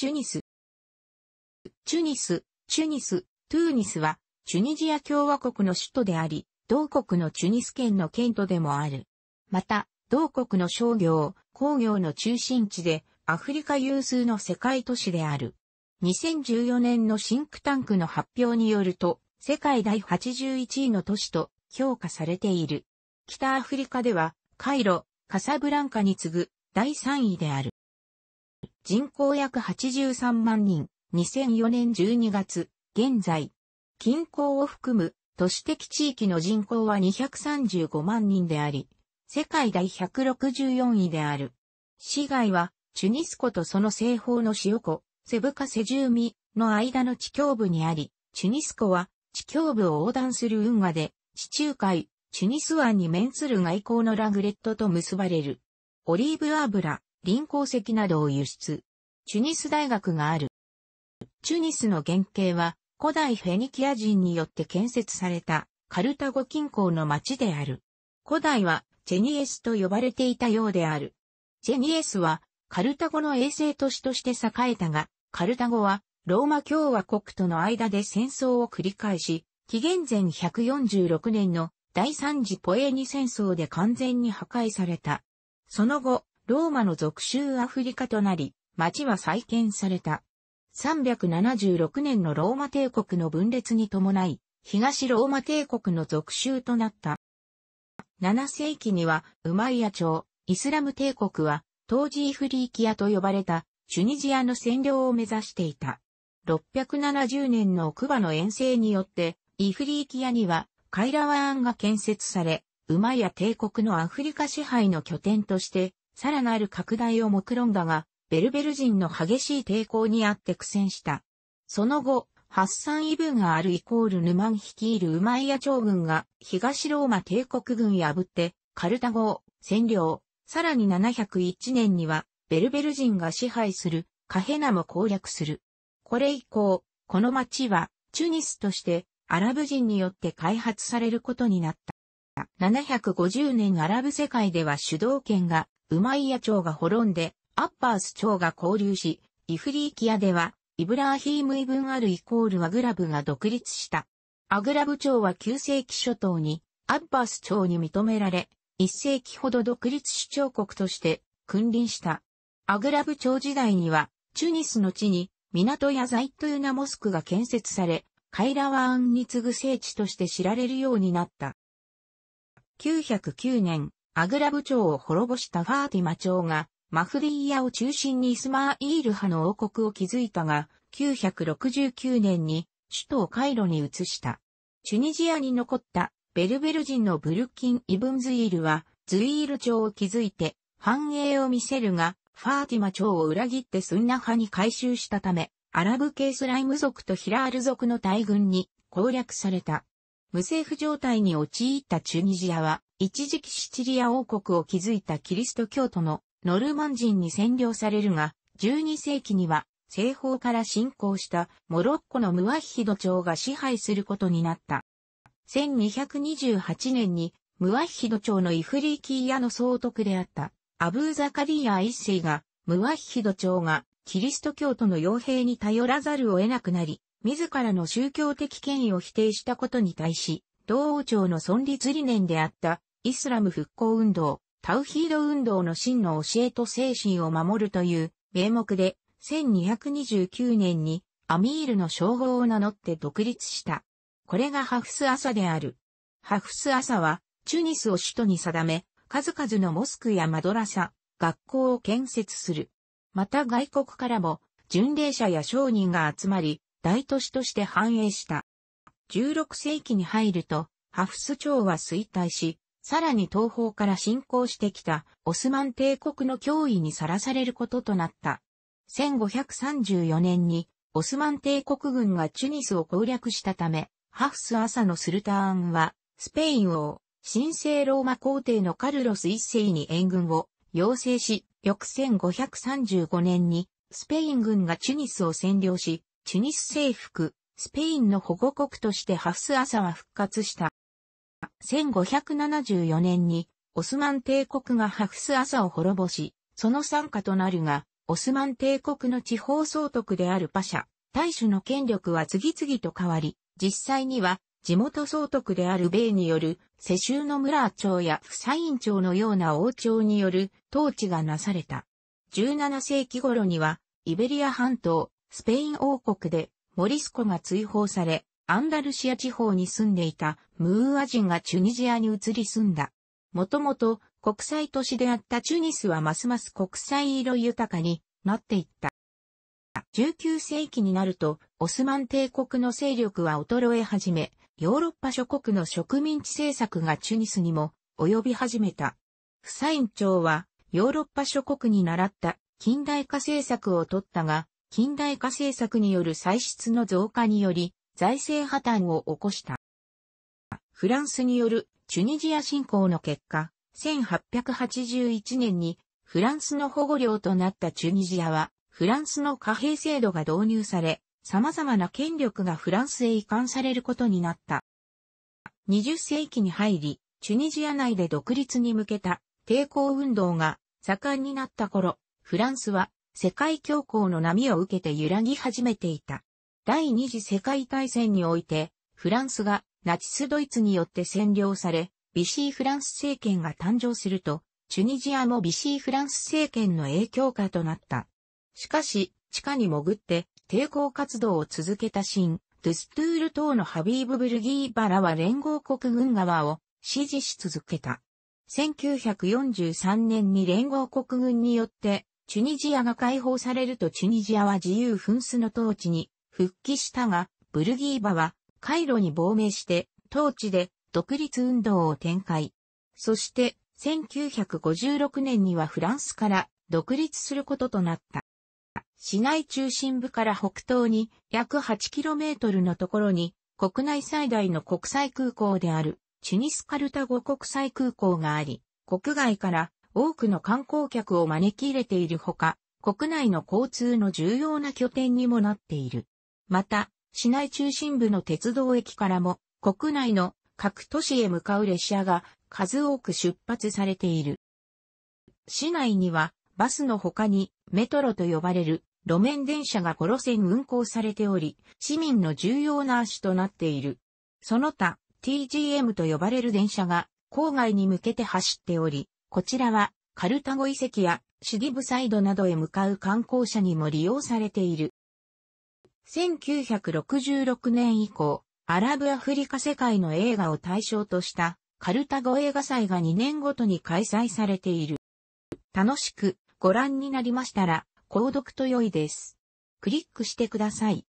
チュニス。チュニス、チュニス、トゥーニスは、チュニジア共和国の首都であり、同国のチュニス県の県都でもある。また、同国の商業、工業の中心地で、アフリカ有数の世界都市である。2014年のシンクタンクの発表によると、世界第81位の都市と評価されている。北アフリカでは、カイロ、カサブランカに次ぐ第3位である。人口約83万人、2004年12月、現在、近郊を含む都市的地域の人口は235万人であり、世界第164位である。市街は、チュニスコとその西方の塩湖、セブカセジューミの間の地境部にあり、チュニスコは地境部を横断する運河で、地中海、チュニス湾に面する外交のラグレットと結ばれる。オリーブ油、林鉱石などを輸出。チュニス大学がある。チュニスの原型は古代フェニキア人によって建設されたカルタゴ近郊の町である。古代はチェニエスと呼ばれていたようである。チェニエスはカルタゴの衛星都市として栄えたが、カルタゴはローマ共和国との間で戦争を繰り返し、紀元前146年の第三次ポエニ戦争で完全に破壊された。その後、ローマの属州アフリカとなり、町は再建された。376年のローマ帝国の分裂に伴い、東ローマ帝国の属州となった。7世紀には、ウマイヤ朝、イスラム帝国は、当時イフリーキアと呼ばれた、チュニジアの占領を目指していた。670年のクバの遠征によって、イフリーキアには、カイラワーンが建設され、ウマイヤ帝国のアフリカ支配の拠点として、さらなる拡大を目論んだが、ベルベル人の激しい抵抗にあって苦戦した。その後、ハッサン・イブンがあるイコールヌマン率いるウマイヤ朝軍が東ローマ帝国軍破ってカルタゴを占領。さらに701年にはベルベル人が支配するカヘナも攻略する。これ以降、この町はチュニスとしてアラブ人によって開発されることになった。750年アラブ世界では主導権がウマイヤ朝が滅んで、アッパース朝が交流し、イフリーキアでは、イブラーヒームイブンアルイコールアグラブが独立した。アグラブ朝は9世紀初頭に、アッパース朝に認められ、1世紀ほど独立主張国として君臨した。アグラブ朝時代には、チュニスの地に、港やザイトゥーナモスクが建設され、カイラワーンに次ぐ聖地として知られるようになった。909年、アグラブ長を滅ぼしたファーティマ朝が、マフディーヤを中心にイスマーイール派の王国を築いたが、969年に首都カイロに移した。チュニジアに残ったベルベル人のブルッキン・イブンズイールは、ズイール朝を築いて繁栄を見せるが、ファーティマ朝を裏切ってスンナ派に改収したため、アラブ系スライム族とヒラール族の大軍に攻略された。無政府状態に陥ったチュニジアは、一時期シチリア王国を築いたキリスト教徒のノルマン人に占領されるが、12世紀には西方から侵攻したモロッコのムワヒド朝が支配することになった。1228年にムワヒド朝のイフリーキーヤの総督であったアブーザカリィヤ一世がムワヒド朝がキリスト教徒の傭兵に頼らざるを得なくなり、自らの宗教的権威を否定したことに対し、同王朝の存立理念であったイスラム復興運動、タウヒード運動の真の教えと精神を守るという名目で、1229年にアミールの称号を名乗って独立した。これがハフス・アサである。ハフス・アサは、チュニスを首都に定め、数々のモスクやマドラサ、学校を建設する。また外国からも、巡礼者や商人が集まり、大都市として繁栄した。16世紀に入ると、ハフス朝は衰退し、さらに東方から侵攻してきたオスマン帝国の脅威にさらされることとなった。1534年にオスマン帝国軍がチュニスを攻略したため、ハフス朝のスルターンは、スペイン王、神聖ローマ皇帝のカルロス一世に援軍を要請し、翌1535年にスペイン軍がチュニスを占領し、チュニス征服、スペインの保護国としてハフス朝は復活した。1574年にオスマン帝国がハフス朝を滅ぼし、その参加となるが、オスマン帝国の地方総督であるパシャ、大主の権力は次々と変わり、実際には地元総督である米による世襲の村長や副サイン長のような王朝による統治がなされた。17世紀頃にはイベリア半島、スペイン王国でモリスコが追放され、アンダルシア地方に住んでいたムーア人がチュニジアに移り住んだ。もともと国際都市であったチュニスはますます国際色豊かになっていった。19世紀になるとオスマン帝国の勢力は衰え始め、ヨーロッパ諸国の植民地政策がチュニスにも及び始めた。フサイン長はヨーロッパ諸国に習った近代化政策を取ったが、近代化政策による歳出の増加により、財政破綻を起こした。フランスによるチュニジア侵攻の結果、1881年にフランスの保護領となったチュニジアは、フランスの貨幣制度が導入され、様々な権力がフランスへ移管されることになった。20世紀に入り、チュニジア内で独立に向けた抵抗運動が盛んになった頃、フランスは世界恐慌の波を受けて揺らぎ始めていた。第二次世界大戦において、フランスがナチスドイツによって占領され、ビシーフランス政権が誕生すると、チュニジアもビシーフランス政権の影響下となった。しかし、地下に潜って抵抗活動を続けたシン、ドゥストゥール等のハビーブブルギーバラは連合国軍側を支持し続けた。1943年に連合国軍によって、チュニジアが解放されるとチュニジアは自由紛争の統治に復帰したが、ブルギーバは、カイロに亡命して、当地で独立運動を展開。そして、1956年にはフランスから独立することとなった。市内中心部から北東に約 8km のところに国内最大の国際空港であるチュニスカルタゴ国際空港があり、国外から多くの観光客を招き入れているほか、国内の交通の重要な拠点にもなっている。また、市内中心部の鉄道駅からも、国内の各都市へ向かう列車が数多く出発されている。市内には、バスの他に、メトロと呼ばれる路面電車が5路線運行されており、市民の重要な足となっている。その他、TGM と呼ばれる電車が郊外に向けて走っており、こちらはカルタゴ遺跡やシディブサイドなどへ向かう観光者にも利用されている。1966年以降、アラブアフリカ世界の映画を対象としたカルタゴ映画祭が2年ごとに開催されている。楽しくご覧になりましたら、購読と良いです。クリックしてください。